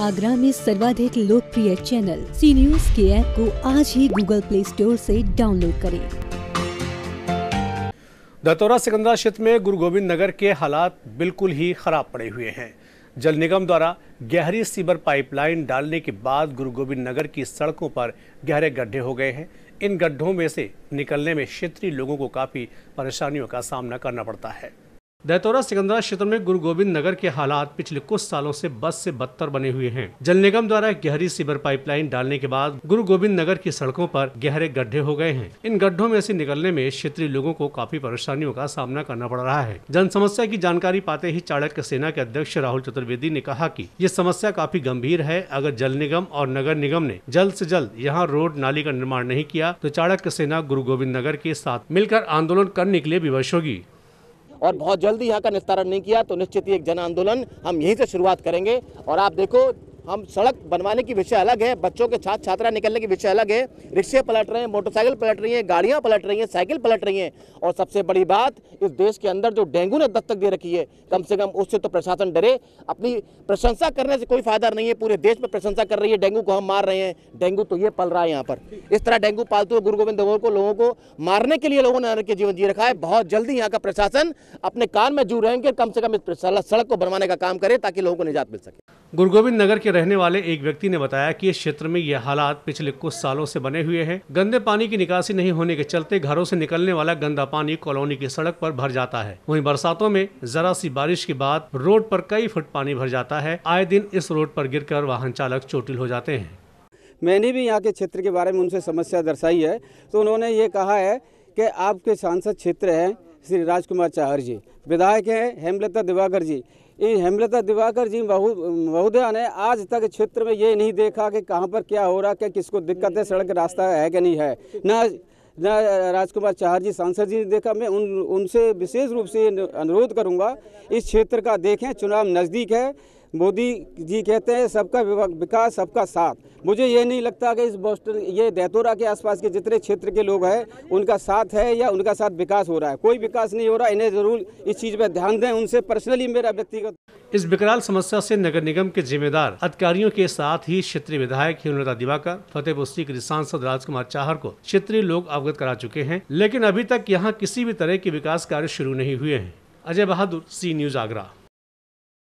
आगरा में सर्वाधिक लोकप्रिय चैनल सी न्यूज के ऐप को आज ही गूगल प्ले स्टोर से डाउनलोड करें दतौरा सिकंदरा क्षेत्र में गुरु गोविंद नगर के हालात बिल्कुल ही खराब पड़े हुए हैं जल निगम द्वारा गहरी सीबर पाइपलाइन डालने के बाद गुरु गोविंद नगर की सड़कों पर गहरे गड्ढे हो गए हैं इन गड्ढों में से निकलने में क्षेत्रीय लोगों को काफ़ी परेशानियों का सामना करना पड़ता है दैतोरा सिकंदरा क्षेत्र में गुरु गोविंद नगर के हालात पिछले कुछ सालों से बस से बदतर बने हुए हैं जल निगम द्वारा गहरी सीवर पाइपलाइन डालने के बाद गुरु गोविंद नगर की सड़कों पर गहरे गड्ढे हो गए हैं इन गड्ढों में से निकलने में क्षेत्रीय लोगों को काफी परेशानियों का सामना करना पड़ रहा है जन समस्या की जानकारी पाते ही चाणक्य सेना के अध्यक्ष राहुल चतुर्वेदी ने कहा की ये समस्या काफी गंभीर है अगर जल निगम और नगर निगम ने जल्द ऐसी जल्द यहाँ रोड नाली का निर्माण नहीं किया तो चाणक्य सेना गुरु गोविंद नगर के साथ मिलकर आंदोलन करने के लिए विवश होगी और बहुत जल्दी यहाँ का निस्तारण नहीं किया तो निश्चित ही एक जन आंदोलन हम यहीं से शुरुआत करेंगे और आप देखो हम सड़क बनवाने की विषय अलग है बच्चों के छात्र छात्रा निकलने की विषय अलग है रिक्शे पलट रहे हैं मोटरसाइकिल पलट रही हैं गाड़ियां पलट रही हैं साइकिल पलट रही हैं और सबसे बड़ी बात इस देश के अंदर जो डेंगू ने दस्तक दे रखी है कम से कम उससे तो प्रशासन डरे अपनी प्रशंसा करने से कोई फायदा नहीं है पूरे देश में प्रशंसा कर रही है डेंगू को हम मार रहे हैं डेंगू तो ये पल रहा है यहाँ पर इस तरह डेंगू पालतू गुरु गोविंद देवों को लोगों को मारने के लिए लोगों ने के जीवन जी रखा है बहुत जल्दी यहाँ का प्रशासन अपने कान में जू रहेंगे कम से कम इस सड़क को बनवाने का काम करे ताकि लोगों को निजात मिल सके गुरु गोविंद नगर के रहने वाले एक व्यक्ति ने बताया कि इस क्षेत्र में ये हालात पिछले कुछ सालों से बने हुए हैं गंदे पानी की निकासी नहीं होने के चलते घरों से निकलने वाला गंदा पानी कॉलोनी की सड़क पर भर जाता है वहीं बरसातों में जरा सी बारिश के बाद रोड पर कई फुट पानी भर जाता है आए दिन इस रोड पर गिर वाहन चालक चोटिल हो जाते हैं मैंने भी यहाँ के क्षेत्र के बारे में उनसे समस्या दर्शाई है तो उन्होंने ये कहा है कि आपके सांसद क्षेत्र हैं श्री राजकुमार चाहर जी विधायक हैं हेमलता दिवाकर जी ये हेमलता दिवाकर जी महोदया ने आज तक क्षेत्र में ये नहीं देखा कि कहाँ पर क्या हो रहा क्या किसको दिक्कत है सड़क रास्ता है कि नहीं है ना ना राजकुमार चाहर जी सांसद जी ने देखा मैं उन उनसे विशेष रूप से अनुरोध करूँगा इस क्षेत्र का देखें चुनाव नज़दीक है मोदी जी कहते हैं सबका विकास सबका साथ मुझे ये नहीं लगता कि इस बोस्टन ये दैतोरा के आसपास के जितने क्षेत्र के लोग हैं उनका साथ है या उनका साथ विकास हो रहा है कोई विकास नहीं हो रहा इन्हें ज़रूर इस चीज़ पर ध्यान दें उनसे पर्सनली मेरा व्यक्तिगत इस विकराल समस्या से नगर निगम के जिम्मेदार अधिकारियों के साथ ही क्षेत्रीय विधायक हिमलता दिवाकर फतेहपुर सीकरी के सांसद राजकुमार चाहर को क्षेत्रीय लोग अवगत करा चुके हैं लेकिन अभी तक यहाँ किसी भी तरह के विकास कार्य शुरू नहीं हुए हैं अजय बहादुर सी न्यूज आगरा